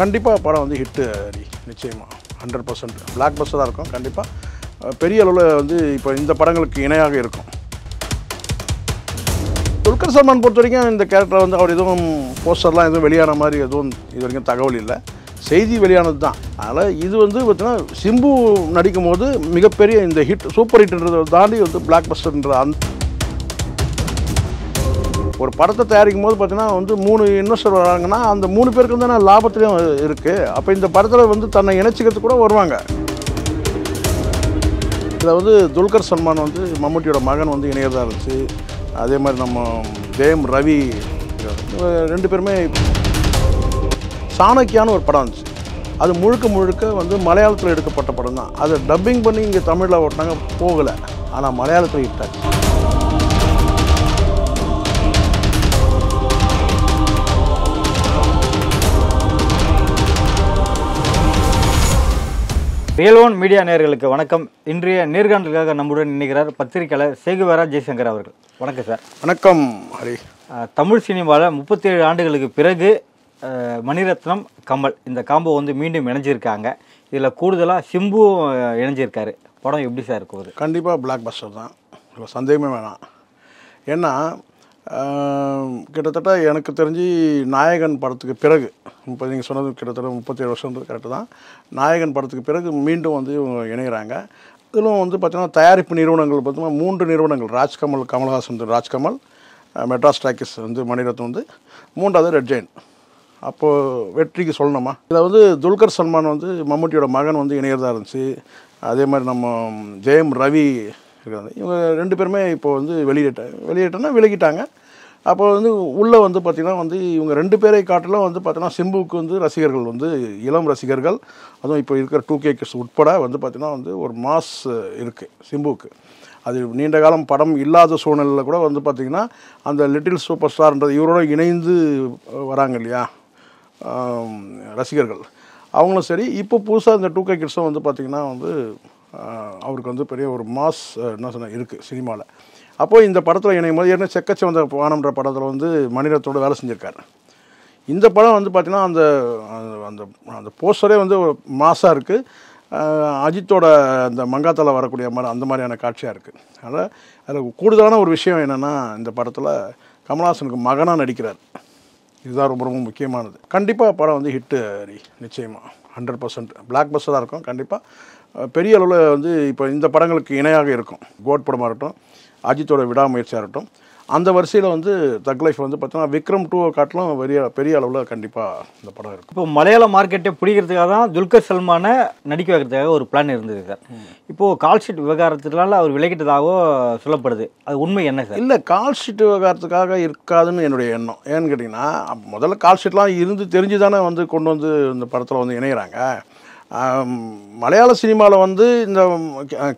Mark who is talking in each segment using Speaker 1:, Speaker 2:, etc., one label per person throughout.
Speaker 1: கண்டிப்பாக படம் வந்து ஹிட்டு அடி நிச்சயமாக ஹண்ட்ரட் பர்சன்ட் பிளாக் தான் இருக்கும் கண்டிப்பாக பெரிய அளவில் வந்து இப்போ இந்த படங்களுக்கு இணையாக இருக்கும் துல்கர் சல்மான் பொறுத்த வரைக்கும் இந்த கேரக்டர் வந்து அவர் எதுவும் போஸ்டர்லாம் எதுவும் வெளியான மாதிரி எதுவும் இது வரைக்கும் தகவல் இல்லை செய்தி வெளியானது தான் அதனால் இது வந்து பார்த்தீங்கன்னா சிம்பு நடிக்கும் போது மிகப்பெரிய இந்த ஹிட் சூப்பர் ஹிட்ன்றதை தாண்டி வந்து பிளாக் பஸ்டர்ன்ற அந்த ஒரு படத்தை தயாரிக்கும் போது பார்த்தீங்கன்னா வந்து மூணு இன்வெஸ்டர் வராங்கன்னா அந்த மூணு பேருக்கு வந்து நான் லாபத்துலேயும் இருக்குது அப்போ இந்த படத்தில் வந்து தன்னை இணைச்சிக்கிறதுக்கு கூட வருவாங்க இதில் வந்து துல்கர் சல்மான் வந்து மம்முட்டியோட மகன் வந்து இணையதாக இருந்துச்சு அதே மாதிரி நம்ம ஜெயம் ரவி ரெண்டு பேருமே சாணக்கியான்னு ஒரு படம் இருந்துச்சு அது முழுக்க முழுக்க வந்து மலையாளத்தில் எடுக்கப்பட்ட படம் தான் அதை டப்பிங் பண்ணி இங்கே தமிழில் ஓட்டினாங்க போகலை ஆனால் மலையாளத்தில் இட்டாச்சு
Speaker 2: ரியலோன் மீடியா நேர்களுக்கு வணக்கம் இன்றைய நேர்காணலுக்காக நம்முடன் நினைக்கிறார் பத்திரிகையாளர் சேகுவரா ஜெய்சங்கர் அவர்கள் வணக்கம் சார் வணக்கம் ஹரி தமிழ் சினிமாவில் முப்பத்தி ஏழு ஆண்டுகளுக்கு பிறகு மணிரத்னம் கமல் இந்த காம்போ வந்து மீண்டும் இணைஞ்சிருக்காங்க இதில் கூடுதலாக சிம்புவும் இணைஞ்சிருக்காரு படம் எப்படி சார் இருக்கும் கண்டிப்பாக பிளாக் பஸ்டர் தான் சந்தேகமே
Speaker 1: வேணாம் ஏன்னா கிட்டத்தட்ட எனக்கு தெரிஞ்சு நாயகன் படத்துக்கு பிறகு இப்போ நீங்கள் சொன்னது கிட்டத்தட்ட முப்பத்தேழு வருஷம்ன்றது கரெக்டு தான் நாயகன் படத்துக்கு பிறகு மீண்டும் வந்து இணைகிறாங்க இதிலும் வந்து பார்த்திங்கன்னா தயாரிப்பு நிறுவனங்கள் பார்த்திங்கன்னா மூன்று நிறுவனங்கள் ராஜ்கமல் கமல்ஹாசன் ராஜ்கமல் மெட்ராஸ் டாக்கிஸ் வந்து மணிரத்னம் வந்து மூன்றாவது ரெட் ஜெயின் அப்போது வெற்றிக்கு சொல்லணுமா இதில் வந்து துல்கர் சல்மான் வந்து மம்முட்டியோட மகன் வந்து இணையதாக இருந்துச்சு அதே மாதிரி நம்ம ஜெயம் ரவி இருக்கிறாங்க இவங்க ரெண்டு பேருமே இப்போது வந்து வெளியேட்டாங்க வெளியேட்டோன்னா விலகிட்டாங்க அப்போ வந்து உள்ளே வந்து பார்த்திங்கன்னா வந்து இவங்க ரெண்டு பேரை காட்டிலும் வந்து பார்த்தீங்கன்னா சிம்புவுக்கு வந்து ரசிகர்கள் வந்து இளம் ரசிகர்கள் அதுவும் இப்போ இருக்கிற டூ கே கிட்ஸ் உட்பட வந்து பார்த்திங்கன்னா வந்து ஒரு மாஸ் இருக்குது சிம்புவுக்கு அது நீண்ட காலம் படம் இல்லாத சூழ்நிலையில் கூட வந்து பார்த்திங்கன்னா அந்த லிட்டில் சூப்பர் ஸ்டார்ன்றது இவரோட இணைந்து வராங்க இல்லையா ரசிகர்கள் அவங்களும் சரி இப்போ புதுசாக இந்த டூ கே கிட்ஸும் வந்து பார்த்திங்கன்னா வந்து அவருக்கு வந்து பெரிய ஒரு மாஸ் என்ன சொன்ன இருக்குது சினிமாவில் அப்போது இந்த படத்தில் இணையும் போது ஏற்கனவே செக்கச்சவந்த வானம்ன்ற படத்தில் வந்து மணிரத்தோடு வேலை செஞ்சுருக்காரு இந்த படம் வந்து பார்த்திங்கன்னா அந்த அந்த அந்த போஸ்டரே வந்து ஒரு மாசாக இருக்குது அஜித்தோட அந்த மங்காத்தால் வரக்கூடிய மாதிரி அந்த மாதிரியான காட்சியாக இருக்குது அதனால் அதில் கூடுதலான ஒரு விஷயம் என்னென்னா இந்த படத்தில் கமல்ஹாசனுக்கு மகனாக நடிக்கிறார் இதுதான் ரொம்ப ரொம்ப முக்கியமானது கண்டிப்பாக படம் வந்து ஹிட்டு நிச்சயமாக ஹண்ட்ரட் பர்சன்ட் பிளாக் பஸ்ஸராக இருக்கும் கண்டிப்பாக பெரிய அளவில் வந்து இப்போ இந்த படங்களுக்கு இணையாக இருக்கும் கோட் படமாக இருக்கட்டும் அஜித்தோட விடாமுயற்சியாக இருக்கட்டும் அந்த வரிசையில் வந்து தக் லைஃப் வந்து பார்த்தோன்னா விக்ரம் டூவை காட்டிலும் பெரிய பெரிய
Speaker 2: அளவில் கண்டிப்பாக இந்த படம் இருக்கும் இப்போ மலையாள மார்க்கெட்டை பிடிக்கிறதுக்காக தான் துல்கர் சல்மானை நடிக்க வைக்கிறதுக்காக ஒரு பிளான் இருந்தது சார் இப்போது கால்ஷீட் விவகாரத்தினால அவர் விலகிட்டதாகவோ சொல்லப்படுது அது உண்மை என்ன சார்
Speaker 1: இல்லை கால்ஷீட் விவகாரத்துக்காக இருக்காதுன்னு என்னுடைய எண்ணம் ஏன்னு கேட்டிங்கன்னா முதல்ல கால்ஷீட்லாம் இருந்து தெரிஞ்சு தானே வந்து கொண்டு வந்து இந்த படத்தில் வந்து இணைகிறாங்க மலையாள சினிமாவில் வந்து இந்த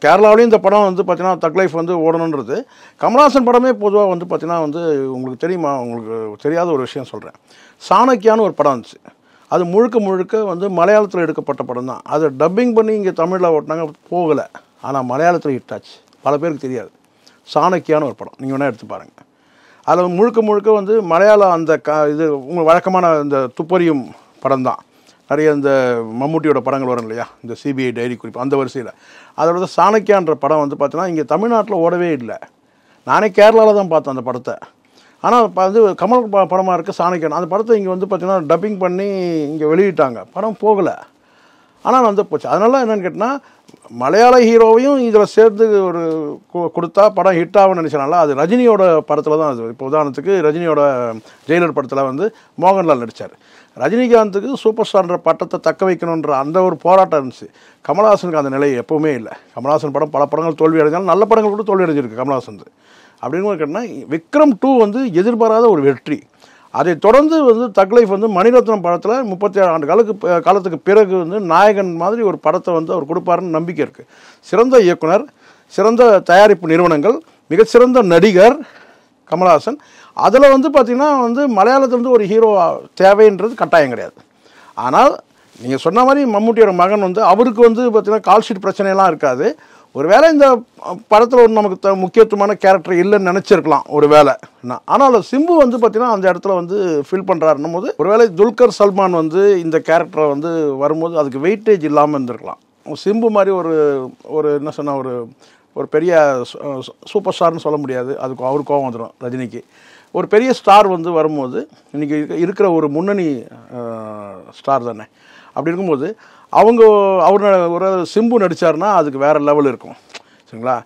Speaker 1: கேரளாவிலையும் இந்த படம் வந்து பார்த்திங்கன்னா தக் லைஃப் வந்து ஓடணுன்றது கமல்ஹாசன் படமே பொதுவாக வந்து பார்த்திங்கன்னா வந்து உங்களுக்கு தெரியுமா உங்களுக்கு தெரியாத ஒரு விஷயம் சொல்கிறேன் சாணக்கியான்னு ஒரு படம் இருந்துச்சு அது முழுக்க முழுக்க வந்து மலையாளத்தில் எடுக்கப்பட்ட படம் தான் அதை டப்பிங் பண்ணி இங்கே தமிழில் ஓட்டினாங்க போகலை ஆனால் மலையாளத்தில் ஹிட்டாச்சு பல பேருக்கு தெரியாது சாணக்கியான்னு ஒரு படம் நீங்கள் வேணால் எடுத்து பாருங்கள் அதில் முழுக்க முழுக்க வந்து மலையாளம் அந்த க இது உங்கள் வழக்கமான இந்த துப்பறியும் படம் தான் நிறைய இந்த மம்முட்டியோட படங்கள் வரும் இல்லையா இந்த சிபிஐ டைரி குறிப்பு அந்த வரிசையில் அதோட சாணக்கியான்ற படம் வந்து பார்த்தீங்கன்னா இங்கே தமிழ்நாட்டில் ஓடவே இல்லை நானே கேரளாவில் தான் பார்த்தேன் அந்த படத்தை ஆனால் இப்போ வந்து கமல் ப படமாக இருக்குது சாணக்கியான் அந்த படத்தை இங்கே வந்து பார்த்திங்கன்னா டப்பிங் பண்ணி இங்கே வெளியிட்டாங்க படம் போகலை ஆனால் வந்து போச்சு அதனால என்னென்னு கேட்டால் மலையாள ஹீரோவையும் இதில் சேர்த்து ஒரு கொடுத்தா படம் ஹிட் ஆகும் நினச்சனால அது ரஜினியோட படத்தில் தான் அது இப்போ உதாரணத்துக்கு ரஜினியோட ஜெயிலர் படத்தில் வந்து மோகன்லால் நடித்தார் ரஜினிகாந்துக்கு சூப்பர் ஸ்டார்ன்ற பட்டத்தை தக்க வைக்கணுன்ற அந்த ஒரு போராட்டம் இருந்துச்சு கமல்ஹாசனுக்கு அந்த நிலை எப்போவுமே இல்லை கமல்ஹாசன் படம் பல படங்கள் தோல்வி அடைஞ்சாலும் நல்ல படங்கள் கூட தோல்வி அடைஞ்சிருக்கு கமல்ஹாசன் அப்படின்னு கேட்டால் விக்ரம் டூ வந்து எதிர்பாராத ஒரு வெற்றி அதை தொடர்ந்து வந்து தக்லைஃப் வந்து மணிரத்னம் படத்தில் முப்பத்தி ஆறு ஆண்டு காலத்துக்கு காலத்துக்கு பிறகு வந்து நாயகன் மாதிரி ஒரு படத்தை வந்து அவர் கொடுப்பாருன்னு நம்பிக்கை இருக்குது சிறந்த இயக்குனர் சிறந்த தயாரிப்பு நிறுவனங்கள் மிகச்சிறந்த நடிகர் கமல்ஹாசன் அதில் வந்து பார்த்திங்கன்னா வந்து மலையாளத்தில் வந்து ஒரு ஹீரோ தேவைன்றது கட்டாயம் கிடையாது ஆனால் நீங்கள் சொன்ன மாதிரி மம்முட்டியோட மகன் வந்து அவருக்கு வந்து பார்த்திங்கன்னா கால் ஷீட் பிரச்சனையெல்லாம் இருக்காது ஒரு வேளை இந்த படத்தில் ஒரு நமக்கு த முக்கியத்துவமான கேரக்டர் இல்லைன்னு நினச்சிருக்கலாம் ஒரு வேலை ஆனால் சிம்பு வந்து பார்த்திங்கன்னா அந்த இடத்துல வந்து ஃபில் பண்ணுறாருன்னும் போது ஒரு வேளை துல்கர் சல்மான் வந்து இந்த கேரக்டரை வந்து வரும்போது அதுக்கு வெயிட்டேஜ் இல்லாமல் இருந்திருக்கலாம் சிம்பு மாதிரி ஒரு ஒரு என்ன சொன்னால் ஒரு ஒரு பெரிய சூப்பர் ஸ்டார்னு சொல்ல முடியாது அதுக்கு அவரு கோபம் வந்துடும் ரஜினிக்கு ஒரு பெரிய ஸ்டார் வந்து வரும்போது இன்றைக்கி இருக்கிற ஒரு முன்னணி ஸ்டார் தானே அப்படி இருக்கும்போது அவங்க அவர் ஒரு சிம்பு நடித்தார்னா அதுக்கு வேறு லெவல் இருக்கும் சரிங்களா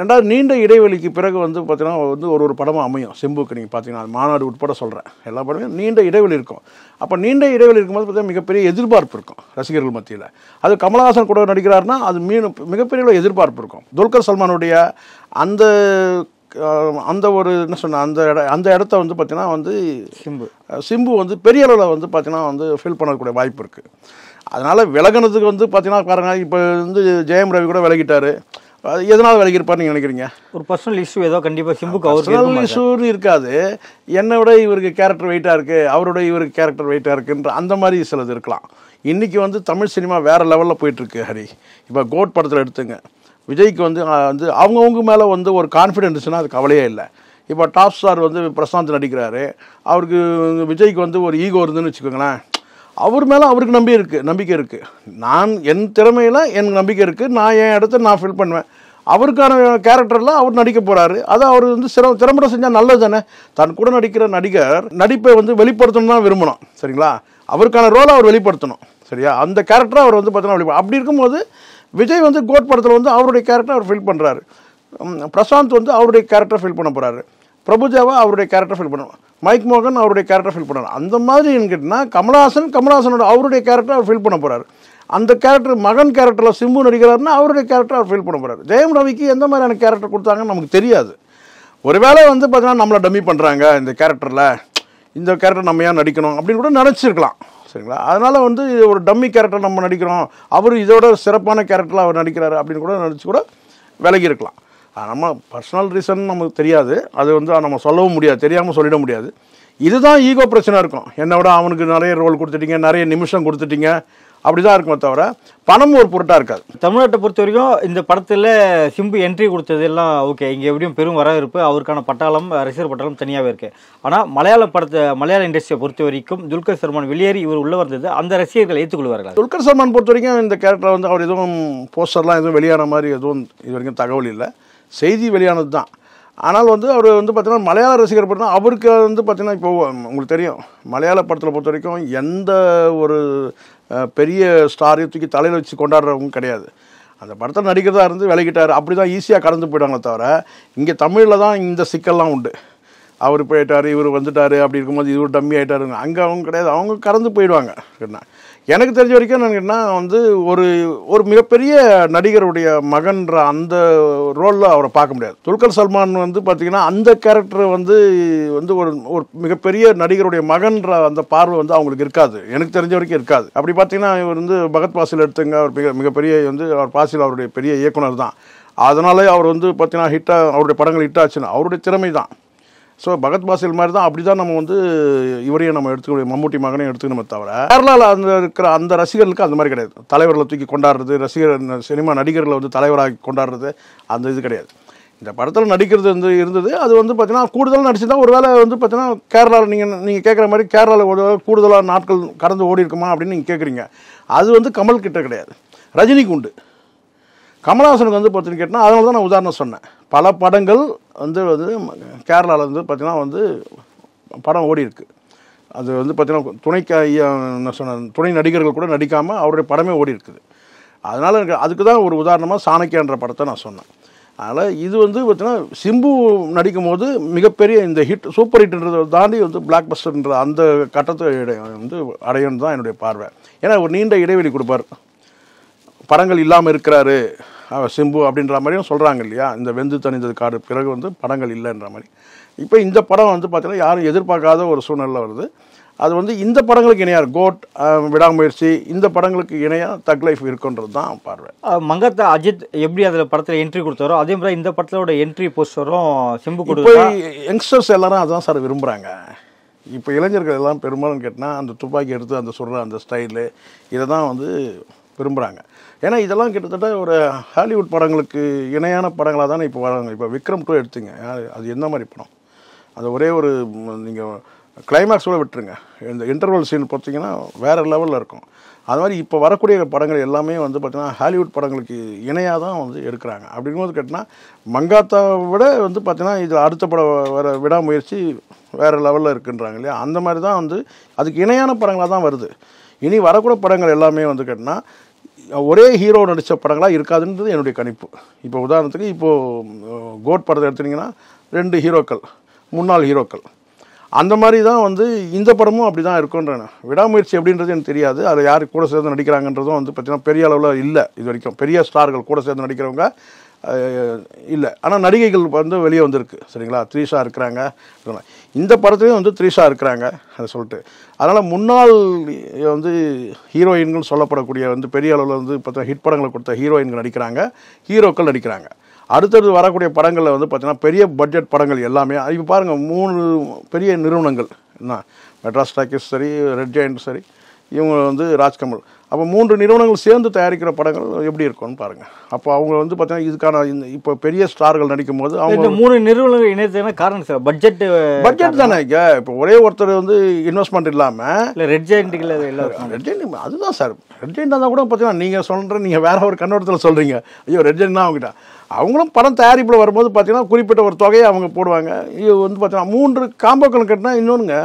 Speaker 1: ரெண்டாவது நீண்ட இடைவெளிக்கு பிறகு வந்து பார்த்திங்கன்னா வந்து ஒரு ஒரு படமும் அமையும் சிம்புக்கு நீங்கள் பார்த்தீங்கன்னா மாநாடு உட்பட சொல்கிறேன் எல்லா படமும் நீண்ட இடைவெளி இருக்கும் அப்போ நீண்ட இடைவெளி இருக்கும்போது பார்த்தீங்கன்னா மிகப்பெரிய எதிர்பார்ப்பு இருக்கும் ரசிகர்கள் மத்தியில் அது கமல்ஹாசன் கூட நடிக்கிறாருன்னா அது மீன் மிகப்பெரிய எதிர்பார்ப்பு இருக்கும் துல்கர் சல்மானுடைய அந்த அந்த ஒரு என்ன சொன்ன அந்த இட அந்த இடத்த வந்து பார்த்தீங்கன்னா வந்து சிம்பு சிம்பு வந்து பெரிய அளவில் வந்து பார்த்தீங்கன்னா வந்து ஃபில் பண்ணக்கூடிய வாய்ப்பு இருக்குது அதனால் விலகினதுக்கு வந்து பார்த்தீங்கன்னா பாருங்கள் இப்போ வந்து ஜெயம் ரவி கூட விலகிட்டார் எதனால் விலகி நீங்கள் நினைக்கிறீங்க ஒரு பர்சனல் இஷ்யூ ஏதோ கண்டிப்பாக சிம்புக்கு பர்சனல் இஷ்யூன்னு இருக்காது என்னை விட இவருக்கு கேரக்டர் வெயிட்டாக இருக்குது அவரோட இவருக்கு கேரக்டர் வெயிட்டாக இருக்குன்ற அந்த மாதிரி சிலது இருக்கலாம் இன்றைக்கி வந்து தமிழ் சினிமா வேறு லெவலில் போயிட்டுருக்கு ஹரி இப்போ கோட் படத்தில் எடுத்துங்க விஜய்க்கு வந்து வந்து அவங்கவுங்க மேலே வந்து ஒரு கான்ஃபிடென்ட்ஸ்னால் அது கவலையே இல்லை இப்போ டாப் ஸ்டார் வந்து பிரசாந்த் நடிக்கிறாரு அவருக்கு விஜய்க்கு வந்து ஒரு ஈகோ இருந்துன்னு வச்சுக்கோங்களேன் அவர் மேலே அவருக்கு நம்பி இருக்குது நம்பிக்கை இருக்குது நான் என் திறமையில் எனக்கு நம்பிக்கை இருக்குது நான் என் இடத்த நான் ஃபில் பண்ணுவேன் அவருக்கான கேரக்டரில் அவர் நடிக்க போகிறாரு அது அவர் வந்து சிற திறம்பட செஞ்சால் நல்லது தானே தன் கூட நடிக்கிற நடிகர் நடிப்பை வந்து வெளிப்படுத்தணும் தான் விரும்பணும் சரிங்களா அவருக்கான ரோலை அவர் வெளிப்படுத்தணும் சரியா அந்த கேரக்டரை அவர் வந்து பார்த்தோன்னா வெளிப்படும் அப்படி இருக்கும்போது விஜய் வந்து கோட் படத்தில் வந்து அவருடைய கேரக்டர் அவர் ஃபில் பண்ணுறாரு பிரசாந்த் வந்து அவருடைய கேரக்டர் ஃபில் பண்ண போகிறாரு பிரபுஜாவா அவருடைய கேரக்டர் ஃபில் பண்ணுவார் மைக் மோகன் அவருடைய கேரக்டர் ஃபில் பண்ணார் அந்த மாதிரி கேட்டிங்கன்னா கமலஹாசன் கமலஹாசனோட அவருடைய கேரக்டர் அவர் ஃபில் பண்ண போகிறாரு அந்த கேரக்டர் மகன் கேரக்டரில் சிம்பு நடிக்கிறாருன்னா அவருடைய கேரக்டர் அவர் ஃபீல் பண்ண போகிறார் ஜெயம் ரவிக்கு எந்த மாதிரியான கேரக்டர் கொடுத்தாங்கன்னு நமக்கு தெரியாது ஒருவேளை வந்து பார்த்தீங்கன்னா நம்மளை டம்மி பண்ணுறாங்க இந்த கேரக்டரில் இந்த கேரக்டர் நம்ம ஏன் நடிக்கணும் அப்படின்னு கூட நினச்சிருக்கலாம் சரிங்களா அதனால் வந்து ஒரு டம்மி கேரக்டர் நம்ம நடிக்கிறோம் அவர் இதோட சிறப்பான கேரக்டரில் அவர் நடிக்கிறாரு அப்படின்னு கூட நினச்சி கூட விலகி இருக்கலாம் நம்ம பர்சனல் ரீசன் நமக்கு தெரியாது அது வந்து நம்ம சொல்லவும் முடியாது தெரியாமல் சொல்லிட முடியாது இதுதான் ஈகோ பிரச்சனை இருக்கும் என்னை விட
Speaker 2: அவனுக்கு நிறைய ரோல் கொடுத்துட்டீங்க நிறைய நிமிஷம் கொடுத்துட்டீங்க அப்படிதான் இருக்குமே தவிர பணம் ஒரு பொருட்டாக இருக்காது தமிழ்நாட்டை பொறுத்த வரைக்கும் இந்த படத்தில் சிம்பு என்ட்ரி கொடுத்தது எல்லாம் ஓகே இங்கே எப்படியும் பெரும் வரவேற்பு அவருக்கான பட்டாளம் ரசிகர் பட்டாளம் தனியாகவே இருக்குது ஆனால் மலையாள படத்தை மலையாள இண்டஸ்ட்ரியை பொறுத்த வரைக்கும் துல்கர் சர்மான் வெளியேறி இவர் உள்ளே வந்தது அந்த ரசிகர்கள் ஏற்றுக்கொள்வார்கள்
Speaker 1: துல்கர் சர்மான் பொறுத்த வரைக்கும் இந்த கேரக்டர் வந்து அவர் எதுவும் போஸ்டர்லாம் எதுவும் வெளியான மாதிரி எதுவும் இது வரைக்கும் தகவல் இல்லை செய்தி வெளியானது தான் ஆனால் வந்து அவர் வந்து பார்த்தீங்கன்னா மலையாள ரசிகர் படம் அவருக்கு வந்து பார்த்திங்கன்னா இப்போ உங்களுக்கு தெரியும் மலையாள படத்தில் பொறுத்த வரைக்கும் எந்த ஒரு பெரிய ஸ்டாரையும் தூக்கி தலையில் வச்சு கொண்டாடுறவங்க கிடையாது அந்த படத்தில் நடிக்கிறதா இருந்து விலகிட்டார் அப்படி தான் ஈஸியாக கடந்து போயிட்டாங்களே தவிர இங்கே தமிழில் தான் இந்த சிக்கல்லாம் உண்டு அவர் போயிட்டார் இவர் வந்துட்டார் அப்படி இருக்கும்போது இவர் டம்மி ஆகிட்டாருங்க அங்கே அவங்க கிடையாது அவங்க கறந்து போயிடுவாங்க எனக்கு தெரிஞ்ச வரைக்கும் என்ன வந்து ஒரு ஒரு மிகப்பெரிய நடிகருடைய மகன்ற அந்த ரோலில் அவரை பார்க்க முடியாது துல்கர் சல்மான் வந்து பார்த்திங்கன்னா அந்த கேரக்டர் வந்து வந்து ஒரு ஒரு மிகப்பெரிய நடிகருடைய மகன்ற அந்த பார்வை வந்து அவங்களுக்கு இருக்காது எனக்கு தெரிஞ்ச வரைக்கும் இருக்காது அப்படி பார்த்தீங்கன்னா இவர் வந்து பகத் பாசில் எடுத்துங்க அவர் மிக மிகப்பெரிய வந்து அவர் பாசில் அவருடைய பெரிய இயக்குனர் தான் அதனாலே அவர் வந்து பார்த்தீங்கன்னா ஹிட்டாக அவருடைய படங்கள் ஹிட் ஆச்சுன்னா அவருடைய திறமை தான் ஸோ பகத் பாசில் மாதிரி தான் அப்படி தான் நம்ம வந்து இவரையும் நம்ம எடுத்துக்கணும் மம்முட்டி மகனையும் எடுத்துக்கணும் தவிர கேரளாவில் அந்த இருக்கிற அந்த ரசிகர்களுக்கு அந்த மாதிரி கிடையாது தலைவர்களை தூக்கி கொண்டாடுறது ரசிகர் சினிமா நடிகர்களை வந்து தலைவராக கொண்டாடுறது அந்த இது கிடையாது இந்த படத்தில் நடிக்கிறது வந்து இருந்தது அது வந்து பார்த்தீங்கன்னா கூடுதலாக நடிச்சிருந்தா ஒரு வேளை வந்து பார்த்தீங்கன்னா கேரளாவில் நீங்கள் நீங்கள் கேட்குற மாதிரி கேரளாவில் கூடுதலாக நாட்கள் கடந்து ஓடி இருக்குமா அப்படின்னு நீங்கள் கேட்குறீங்க அது வந்து கமல் கிட்ட கிடையாது ரஜினிக்கு உண்டு கமல்ஹாசனுக்கு வந்து பார்த்தீங்கன்னு கேட்டால் அதனால தான் நான் உதாரணம் சொன்னேன் பல படங்கள் வந்து வந்து கேரளாவில் வந்து பார்த்திங்கன்னா வந்து படம் ஓடி இருக்குது அது வந்து பார்த்திங்கன்னா துணை சொன்ன துணை நடிகர்கள் கூட நடிக்காமல் அவருடைய படமே ஓடி இருக்குது அதனால் எனக்கு அதுக்கு தான் ஒரு உதாரணமாக சாணக்கியன்ற படத்தை நான் சொன்னேன் அதனால் இது வந்து பார்த்திங்கன்னா சிம்பு நடிக்கும் போது மிகப்பெரிய இந்த ஹிட் சூப்பர் ஹிட்ன்றதை தாண்டி வந்து பிளாக் பஸ்டர்ன்ற அந்த கட்டத்தை வந்து அடையணுன்னு தான் என்னுடைய பார்வை ஏன்னா ஒரு நீண்ட இடைவெளி கொடுப்பார் படங்கள் இல்லாமல் இருக்கிறாரு சிம்பு அப்படின்ற மாதிரியும் சொல்கிறாங்க இல்லையா இந்த வெந்து தணிந்தது காடு பிறகு வந்து படங்கள் இல்லைன்ற மாதிரி இப்போ இந்த படம் வந்து பார்த்திங்கன்னா யாரும் எதிர்பார்க்காத ஒரு சூழ்நிலை வருது அது வந்து இந்த படங்களுக்கு இணையாக கோட் விடாமுயற்சி இந்த படங்களுக்கு இணையாக தக் லைஃப் இருக்குன்றது தான் பார்வை
Speaker 2: மங்கத்தை அஜித் எப்படி அதில் படத்தில் என்ட்ரி கொடுத்தாரோ அதே மாதிரி இந்த படத்தோட என்ட்ரி போஸ்டரும் சிம்பு கொடுத்து
Speaker 1: யங்ஸ்டர்ஸ் எல்லாரும் அதுதான் சார் விரும்புகிறாங்க இப்போ இளைஞர்கள் எல்லாம் பெரும்பாலும் கேட்டால் அந்த துப்பாக்கி எடுத்து அந்த சொல்கிற அந்த ஸ்டைலு இதை தான் வந்து விரும்புகிறாங்க ஏன்னா இதெல்லாம் கிட்டத்தட்ட ஒரு ஹாலிவுட் படங்களுக்கு இணையான படங்களாக தானே இப்போ வராங்க இப்போ விக்ரம் டூ எடுத்துங்க அது எந்த மாதிரி படம் அது ஒரே ஒரு நீங்கள் கிளைமேக்ஸோடு விட்டுருங்க இந்த இன்டர்வல் சீன் பார்த்தீங்கன்னா வேறு லெவலில் இருக்கும் அது மாதிரி இப்போ வரக்கூடிய படங்கள் எல்லாமே வந்து பார்த்திங்கன்னா ஹாலிவுட் படங்களுக்கு இணையாக தான் வந்து எடுக்கிறாங்க அப்படிங்கும்போது கேட்டிங்கன்னா மங்காத்தா விட வந்து பார்த்திங்கன்னா இது அடுத்த படம் வர விடாமுயற்சி வேறு லெவலில் இருக்குன்றாங்க இல்லையா அந்த மாதிரி தான் வந்து அதுக்கு இணையான படங்களாக தான் வருது இனி வரக்கூட படங்கள் எல்லாமே வந்து கேட்டால் ஒரே ஹீரோ நடித்த படங்களாக இருக்காதுன்றது என்னுடைய கணிப்பு இப்போ உதாரணத்துக்கு இப்போது கோட் படத்தை எடுத்துட்டிங்கன்னா ரெண்டு ஹீரோக்கள் முன்னாள் ஹீரோக்கள் அந்த மாதிரி தான் வந்து இந்த படமும் அப்படி தான் இருக்குன்றேன் விடாமுயற்சி எப்படின்றது எனக்கு தெரியாது அதில் யார் கூட சேர்ந்து நடிக்கிறாங்கன்றதும் வந்து பார்த்திங்கன்னா பெரிய அளவில் இல்லை இது வரைக்கும் பெரிய ஸ்டார்கள் கூட சேர்ந்து நடிக்கிறவங்க இல்லை ஆனால் நடிகைகள் வந்து வெளியே வந்திருக்கு சரிங்களா த்ரீஷா இருக்கிறாங்க இந்த படத்துலேயும் வந்து த்ரீஷா இருக்கிறாங்க அதை சொல்லிட்டு அதனால் முன்னாள் வந்து ஹீரோயின்கள் சொல்லப்படக்கூடிய வந்து பெரிய அளவில் வந்து பார்த்தீங்கன்னா ஹிட் படங்களை கொடுத்த ஹீரோயின்கள் நடிக்கிறாங்க ஹீரோக்கள் நடிக்கிறாங்க அடுத்தடுத்து வரக்கூடிய படங்களில் வந்து பார்த்திங்கன்னா பெரிய பட்ஜெட் படங்கள் எல்லாமே இப்போ பாருங்கள் மூணு பெரிய நிறுவனங்கள் என்ன மெட்ராஸ் டாக்கிஸ் சரி ரெட் ஜெயண்ட் சரி இவங்க வந்து ராஜ்கமல் அப்போ மூன்று நிறுவனங்கள் சேர்ந்து தயாரிக்கிற படங்கள் எப்படி இருக்கும்னு பாருங்கள் அப்போ அவங்க வந்து பார்த்தீங்கன்னா இதுக்கான இந்த இப்போ பெரிய ஸ்டார்கள் நடிக்கும் போது அவங்க மூணு
Speaker 2: நிறுவனங்கள் இணையதுக்கான காரணம் சார் பட்ஜெட் பட்ஜெட் தானே
Speaker 1: இப்போ ஒரே ஒருத்தர் வந்து இன்வெஸ்ட்மெண்ட் இல்லாமல் இல்லை ரெட் ஜெயின்ட்டுகள் ரெட் ஜெயின் அதுதான் சார் ரெட் ஜெயின்ட் தான் கூட பார்த்தீங்கன்னா நீங்கள் சொல்கிற நீங்கள் வேற ஒரு கண்ணோட்டத்தில் சொல்கிறீங்க ஐயோ ரெட் ஜெயின் தான் அவங்ககிட்ட அவங்களும் படம் தயாரிப்பில் வரும்போது பார்த்தீங்கன்னா குறிப்பிட்ட ஒரு தொகையை அவங்க போடுவாங்க இது வந்து பார்த்தீங்கன்னா மூன்று காம்போக்கள் கட்டினா இன்னொன்றுங்க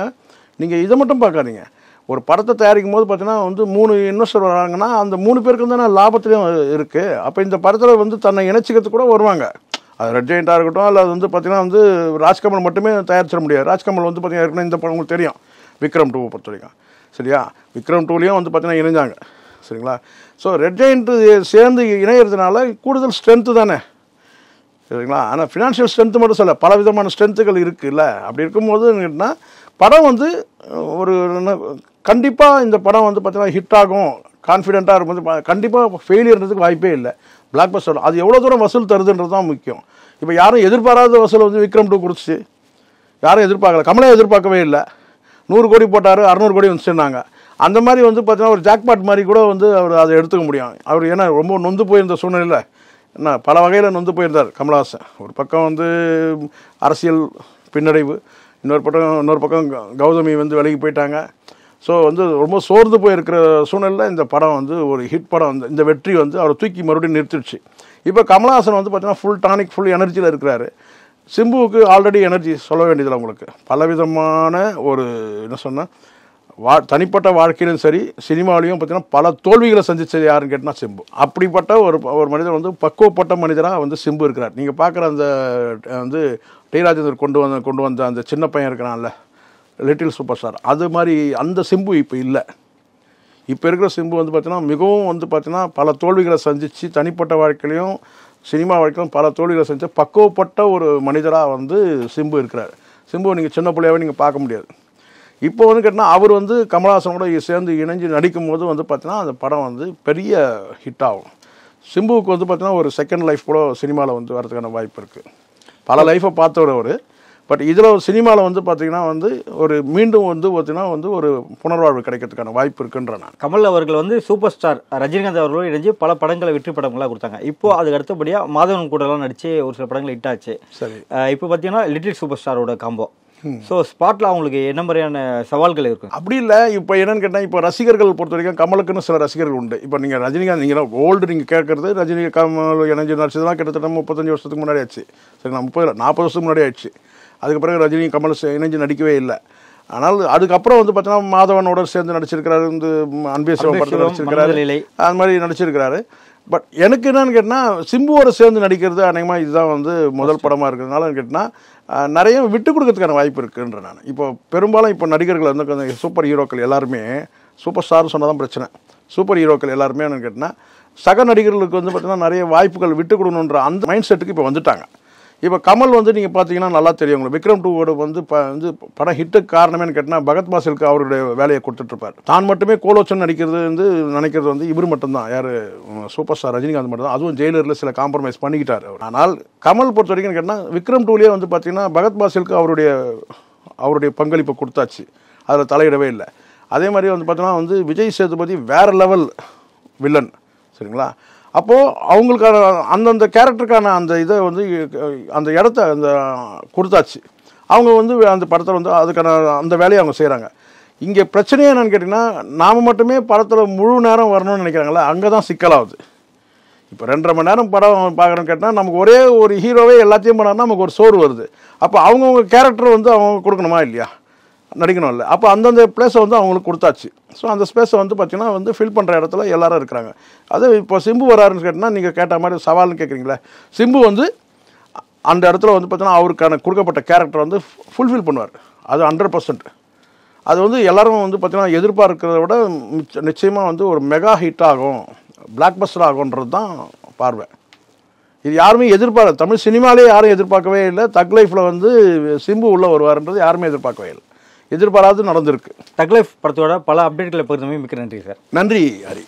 Speaker 1: நீங்கள் இதை மட்டும் பார்க்காதீங்க ஒரு படத்தை தயாரிக்கும் போது பார்த்தீங்கன்னா வந்து மூணு இன்வெஸ்டர் வராங்கன்னா அந்த மூணு வந்து நான் லாபத்துலேயும் இருக்குது அப்போ இந்த படத்தில் வந்து தன்னை இணைச்சிக்கிறது கூட வருவாங்க அது ரெட் ஜெயிண்டாக இருக்கட்டும் அல்லது வந்து பார்த்திங்கன்னா வந்து ராஜ்கமல் மட்டுமே தயாரிச்சிட முடியாது ராஜ்கமல் வந்து பார்த்திங்கன்னா இந்த படம் உங்களுக்கு தெரியும் விக்ரம் டூவை பொறுத்த வரைக்கும் சரியா விக்ரம் டூலேயும் வந்து பார்த்திங்கன்னா இணைஞ்சாங்க சரிங்களா ஸோ ரெட் ஜெயின்ட்டு சேர்ந்து இணையிறதுனால கூடுதல் ஸ்ட்ரென்த்து தானே சரிங்களா ஆனால் ஃபினான்ஷியல் ஸ்ட்ரென்த்து மட்டும் சொல்ல பல விதமான ஸ்ட்ரென்த்துகள் இருக்குல்ல அப்படி இருக்கும்போதுன்னா படம் வந்து ஒரு கண்டிப்பாக இந்த படம் வந்து பார்த்தீங்கன்னா ஹிட் ஆகும் கான்ஃபிடென்ட்டாக வந்து கண்டிப்பாக ஃபெயிலியர்ன்றதுக்கு வாய்ப்பே இல்லை பிளாக் பஸ்டர் அது எவ்வளோ தூரம் வசூல் தருதுன்றது தான் முக்கியம் இப்போ யாரும் எதிர்பாராத வசூல் வந்து விக்ரம் டூ கொடுத்துச்சு யாரும் எதிர்பார்க்கல கமலே எதிர்பார்க்கவே இல்லை நூறு கோடி போட்டார் அறநூறு கோடி வந்துச்சுன்னாங்க அந்த மாதிரி வந்து பார்த்தீங்கன்னா ஒரு ஜாக்பாட் மாதிரி கூட வந்து அவர் அதை எடுத்துக்க முடியும் அவர் ஏன்னா ரொம்ப நொந்து போயிருந்த சூழ்நிலையில் என்ன பல வகையில் நொந்து போயிருந்தார் கமலஹாசன் ஒரு பக்கம் வந்து அரசியல் பின்னடைவு இன்னொரு பக்கம் இன்னொரு பக்கம் கௌதமி வந்து விலைக்கு போயிட்டாங்க ஸோ வந்து ரொம்ப சோர்ந்து போயிருக்கிற சூழ்நிலையில் இந்த படம் வந்து ஒரு ஹிட் படம் வந்து இந்த வெற்றி வந்து அவரை தூக்கி மறுபடியும் நிறுத்திடுச்சு இப்போ கமல்ஹாசன் வந்து பார்த்தீங்கன்னா ஃபுல் டானிக் ஃபுல் எனர்ஜியில் இருக்கிறாரு சிம்புவுக்கு ஆல்ரெடி எனர்ஜி சொல்ல வேண்டியதில்லை உங்களுக்கு பலவிதமான ஒரு என்ன சொன்னால் வா தனிப்பட்ட வாழ்க்கையிலும் சரி சினிமாவிலையும் பார்த்தீங்கன்னா பல தோல்விகளை சந்தித்தது யாருன்னு கேட்டால் சிம்பு அப்படிப்பட்ட ஒரு ஒரு மனிதர் வந்து பக்குவப்பட்ட மனிதராக வந்து சிம்பு இருக்கிறார் நீங்கள் பார்க்குற அந்த வந்து டி ராஜேந்தர் கொண்டு வந்த கொண்டு வந்த அந்த சின்ன பையன் இருக்கிறான்ல லிட்டில் சூப்பர் ஸ்டார் அது மாதிரி அந்த சிம்பு இப்போ இல்லை இப்போ இருக்கிற சிம்பு வந்து பார்த்தீங்கன்னா மிகவும் வந்து பார்த்தீங்கன்னா பல தோல்விகளை சந்தித்து தனிப்பட்ட வாழ்க்கையிலையும் சினிமா வாழ்க்கையிலும் பல தோல்விகளை சந்தித்து பக்குவப்பட்ட ஒரு மனிதராக வந்து சிம்பு இருக்கிறார் சிம்பு நீங்கள் சின்ன பிள்ளையாவே நீங்கள் பார்க்க முடியாது இப்போ வந்து கேட்டால் அவர் வந்து கமலஹாசனோட சேர்ந்து இணைஞ்சு நடிக்கும் போது வந்து பார்த்திங்கன்னா அந்த படம் வந்து பெரிய ஹிட் ஆகும் சிம்புவுக்கு வந்து பார்த்திங்கன்னா ஒரு செகண்ட் லைஃப் கூட சினிமாவில் வந்து வரதுக்கான வாய்ப்பு இருக்குது பல லைஃப்பை பார்த்தவர் அவர் பட் இதில் ஒரு சினிமாவில் வந்து பார்த்திங்கன்னா வந்து ஒரு மீண்டும் வந்து பார்த்திங்கன்னா வந்து ஒரு புனர்வாழ்வு கிடைக்கிறதுக்கான வாய்ப்பு இருக்குன்ற
Speaker 2: கமல் அவர்கள் வந்து சூப்பர் ஸ்டார் ரஜினிகாந்த் அவர்களும் இணைஞ்சு பல படங்களை வெற்றி படங்களாக கொடுத்தாங்க இப்போது அதுக்கு அடுத்தபடியாக மாதவன் கூடலாம் நடித்து ஒரு சில படங்கள் ஹிட் ஆச்சு சரி இப்போ பார்த்தீங்கன்னா லிட்டில் சூப்பர் ஸ்டாரோட காம்போ ஸோ ஸ்பாட்டில் அவங்களுக்கு என்ன மாதிரியான சவால்கள் இருக்கும் அப்படி இல்லை இப்போ
Speaker 1: என்னென்னு கேட்டால் இப்போ ரசிகர்கள் பொறுத்த வரைக்கும் கமலுக்குன்னு சில ரசிகர்கள் உண்டு இப்போ நீங்கள் ரஜினிகாந்த் நீங்கள் ஓல்டு நீங்கள் கேட்குறது ரஜினி கமல் எனஞ்சு தான் கிட்டத்தட்ட முப்பத்தஞ்சு வருஷத்துக்கு முன்னாடி ஆச்சு சரி நான் முப்பது நாற்பது வருஷத்துக்கு முன்னாடி ஆயிடுச்சு அதுக்கு பிறகு ரஜினி கமல் இணைஞ்சு நடிக்கவே இல்லை ஆனால் அதுக்கப்புறம் வந்து பார்த்தீங்கன்னா மாதவனோட சேர்ந்து நடிச்சிருக்கிறாரு வந்து அன்பே சிவம் படத்தில் நடிச்சிருக்கிறாரு அது மாதிரி நடிச்சிருக்கிறாரு பட் எனக்கு என்னன்னு கேட்டால் சிம்புவோட சேர்ந்து நடிக்கிறது அநேகமாக இதுதான் வந்து முதல் படமாக இருக்கிறதுனால கேட்டால் நிறைய விட்டு கொடுக்கறதுக்கான வாய்ப்பு இருக்குன்ற நான் இப்போ பெரும்பாலும் இப்போ நடிகர்கள் வந்து கொஞ்சம் சூப்பர் ஹீரோக்கள் எல்லாருமே சூப்பர் ஸ்டார் சொன்னால் தான் பிரச்சனை சூப்பர் ஹீரோக்கள் எல்லாருமே என்னென்னு கேட்டால் சக நடிகர்களுக்கு வந்து பார்த்திங்கன்னா நிறைய வாய்ப்புகள் விட்டு கொடுக்கணுன்ற அந்த மைண்ட் செட்டுக்கு இப்போ வந்துட்டாங்க இப்போ கமல் வந்து நீங்கள் பார்த்தீங்கன்னா நல்லா தெரியும் உங்களுக்கு விக்ரம் டூவோட வந்து வந்து படம் ஹிட்டுக்கு காரணமேனு கேட்டால் பகத் பாசலுக்கு அவருடைய வேலையை கொடுத்துட்ருப்பார் தான் மட்டுமே கோலோச்சன் நடிக்கிறது வந்து நினைக்கிறது வந்து இவர் மட்டும்தான் யார் சூப்பர் ஸ்டார் ரஜினிகாந்த் மட்டும் தான் அதுவும் ஜெயிலரில் சில காம்ப்ரமைஸ் பண்ணிக்கிட்டார் அவர் ஆனால் கமல் பொறுத்த வரைக்கும் கேட்டால் விக்ரம் டூலேயே வந்து பார்த்தீங்கன்னா பகத் பாசலுக்கு அவருடைய அவருடைய பங்களிப்பை கொடுத்தாச்சு அதில் தலையிடவே இல்லை அதே மாதிரி வந்து பார்த்தோன்னா வந்து விஜய் சேதுபதி வேறு லெவல் வில்லன் சரிங்களா அப்போது அவங்களுக்கான அந்தந்த கேரக்டருக்கான அந்த இதை வந்து அந்த இடத்த அந்த கொடுத்தாச்சு அவங்க வந்து அந்த படத்தில் வந்து அதுக்கான அந்த வேலையை அவங்க செய்கிறாங்க இங்கே பிரச்சனையே என்னென்னு கேட்டிங்கன்னா நாம் மட்டுமே படத்தில் முழு நேரம் வரணும்னு நினைக்கிறாங்களே அங்கே தான் சிக்கலாகுது இப்போ ரெண்டரை மணி நேரம் படம் பார்க்குறோம் கேட்டால் நமக்கு ஒரே ஒரு ஹீரோவே எல்லாத்தையும் பண்ணால் நமக்கு ஒரு சோறு வருது அப்போ அவங்கவுங்க கேரக்டர் வந்து அவங்க கொடுக்கணுமா இல்லையா நடிக்கணும் இல்லை அப்போ அந்தந்த பிளேஸை வந்து அவங்களுக்கு கொடுத்தாச்சு ஸோ அந்த ஸ்பேஸை வந்து பார்த்திங்கன்னா வந்து ஃபில் பண்ணுற இடத்துல எல்லோரும் இருக்கிறாங்க அது இப்போ சிம்பு வராருன்னு கேட்டால் நீங்கள் கேட்ட மாதிரி சவால்னு கேட்குறீங்களே சிம்பு வந்து அந்த இடத்துல வந்து பார்த்திங்கன்னா அவருக்கான கொடுக்கப்பட்ட கேரக்டர் வந்து ஃபுல்ஃபில் பண்ணுவார் அது ஹண்ட்ரட் பர்சன்ட் அது வந்து எல்லோரும் வந்து பார்த்திங்கன்னா எதிர்பார்க்கிறத விட நிச்சயமாக வந்து ஒரு மெகா ஹிட் ஆகும் பிளாக் பஸ்டர் ஆகும்ன்றது தான் பார்வை இது யாருமே எதிர்பார்க்க தமிழ் சினிமாலே யாரும் எதிர்பார்க்கவே இல்லை தக் லைஃப்பில் வந்து சிம்பு உள்ளே வருவார்ன்றது யாருமே எதிர்பார்க்கவே இல்லை எதிர்பாராது நடந்திருக்கு தக்லைஃப் படத்தோட
Speaker 2: பல அப்டேட்களை பகிர்ந்தமே மிக்க நன்றி சார் நன்றி ஹரி